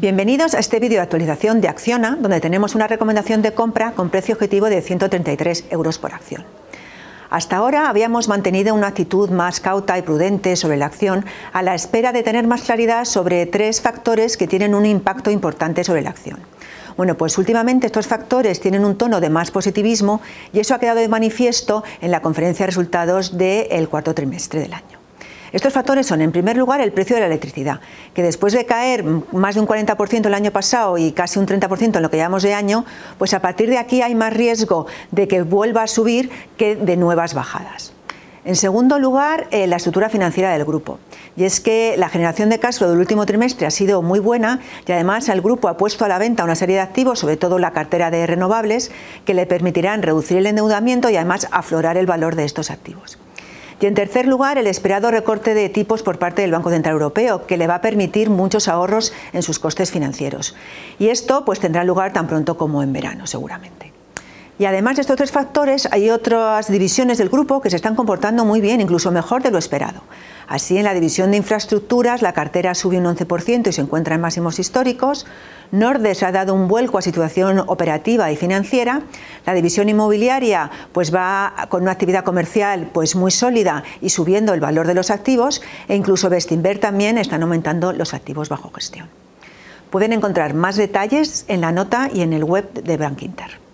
Bienvenidos a este vídeo de actualización de Acciona, donde tenemos una recomendación de compra con precio objetivo de 133 euros por acción. Hasta ahora habíamos mantenido una actitud más cauta y prudente sobre la acción a la espera de tener más claridad sobre tres factores que tienen un impacto importante sobre la acción. Bueno, pues últimamente estos factores tienen un tono de más positivismo y eso ha quedado de manifiesto en la conferencia de resultados del cuarto trimestre del año. Estos factores son, en primer lugar, el precio de la electricidad, que después de caer más de un 40% el año pasado y casi un 30% en lo que llevamos de año, pues a partir de aquí hay más riesgo de que vuelva a subir que de nuevas bajadas. En segundo lugar, eh, la estructura financiera del grupo. Y es que la generación de cash del último trimestre ha sido muy buena y además el grupo ha puesto a la venta una serie de activos, sobre todo la cartera de renovables, que le permitirán reducir el endeudamiento y además aflorar el valor de estos activos. Y en tercer lugar, el esperado recorte de tipos por parte del Banco Central Europeo, que le va a permitir muchos ahorros en sus costes financieros. Y esto pues tendrá lugar tan pronto como en verano, seguramente. Y además de estos tres factores, hay otras divisiones del grupo que se están comportando muy bien, incluso mejor de lo esperado. Así, en la división de infraestructuras, la cartera sube un 11% y se encuentra en máximos históricos. Nordes ha dado un vuelco a situación operativa y financiera. La división inmobiliaria pues va con una actividad comercial pues muy sólida y subiendo el valor de los activos e incluso Bestinver también están aumentando los activos bajo gestión. Pueden encontrar más detalles en la nota y en el web de Bankinter.